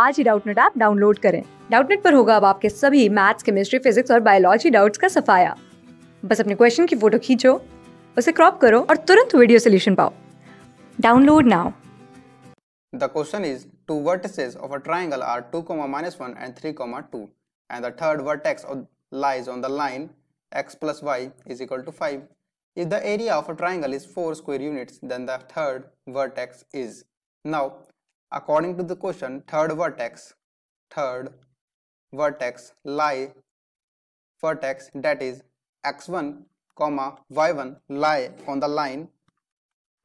आज ही Doubtnut app download करें डाउटनेट पर होगा अब आपके सभी मैथ्स केमिस्ट्री फिजिक्स और बायोलॉजी डाउट्स का सफाया बस अपने क्वेश्चन की फोटो खींचो उसे क्रॉप करो और तुरंत वीडियो सोल्यूशन पाओ download now the question is two vertices of a triangle are 2, -1 and 3, 2 and the third vertex of, lies on the line x plus y is equal to 5. If the area of a triangle is 4 square units, then the third vertex is. Now, according to the question third vertex third vertex lie vertex that is x1 comma y1 lie on the line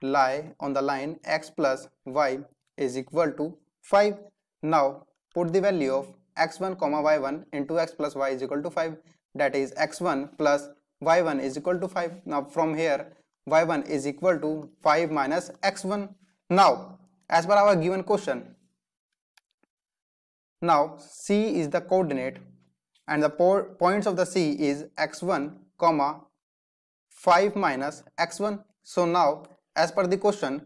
lie on the line x plus y is equal to 5 now put the value of x1 comma y1 into x plus y is equal to 5 that is x1 plus y1 is equal to 5 now from here y1 is equal to 5 minus x1 now as per our given question. Now C is the coordinate and the points of the C is x1 comma 5 minus x1. So now as per the question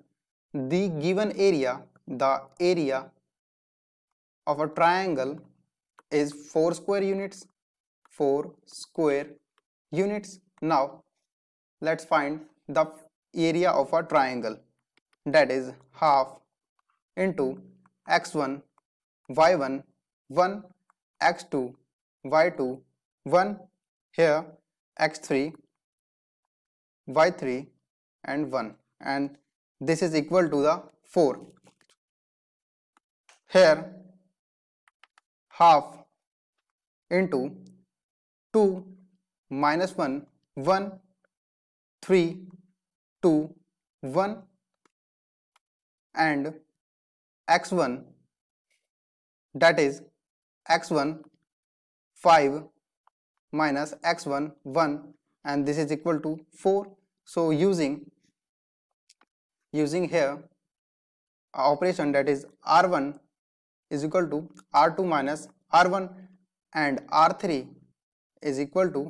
the given area the area of a triangle is 4 square units 4 square units. Now let's find the area of a triangle that is half into x1, y1, 1, x2, y2, 1, here x3, y3 and 1 and this is equal to the 4. Here half into 2 minus 1 1 3 2 1 and x1 that is x1 5 minus x1 1 and this is equal to 4 so using using here operation that is r1 is equal to r2 minus r1 and r3 is equal to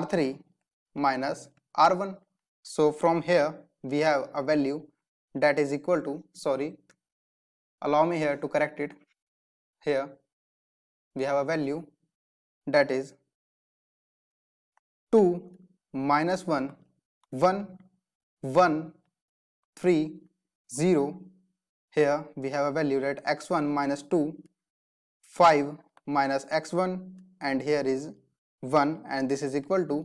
r3 minus r1 so from here we have a value that is equal to sorry allow me here to correct it here we have a value that is 2 minus 1 1 1 3 0 here we have a value that x1 minus 2 5 minus x1 and here is 1 and this is equal to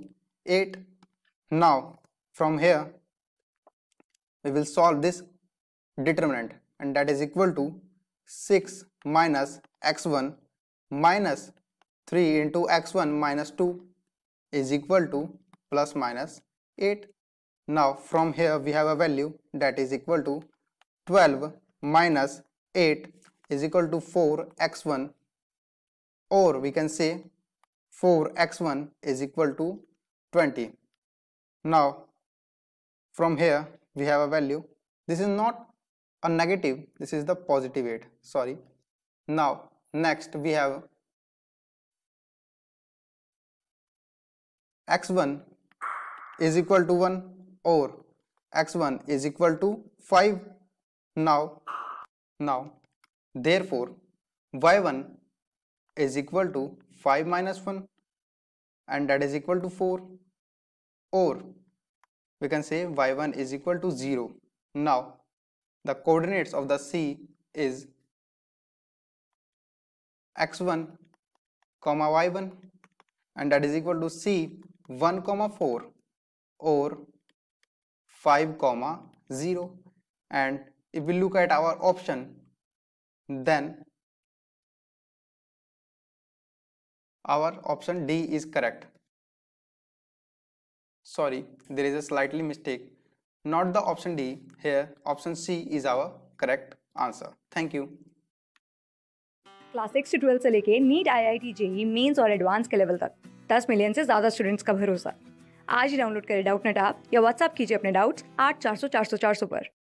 8 now from here we will solve this determinant and that is equal to 6 minus x1 minus 3 into x1 minus 2 is equal to plus minus 8. Now from here we have a value that is equal to 12 minus 8 is equal to 4x1 or we can say 4x1 is equal to 20. Now from here we have a value this is not a negative this is the positive 8 sorry now next we have x1 is equal to 1 or x1 is equal to 5 now now therefore y1 is equal to 5 minus 1 and that is equal to 4 or we can say y1 is equal to 0 now the coordinates of the c is x1 comma y1 and that is equal to c 1 comma 4 or 5 comma 0 and if we look at our option then our option D is correct sorry there is a slightly mistake not the option D here option C is our correct answer thank you class six से twelfth से लेके NEET I I T JEE mains और advance के level तक दस million से ज़्यादा students का भरोसा आज ही डाउनलोड करें डाउट नेट आप या व्हाट्सअप कीजिए अपने डाउट्स आठ चार सौ चार सौ चार सौ पर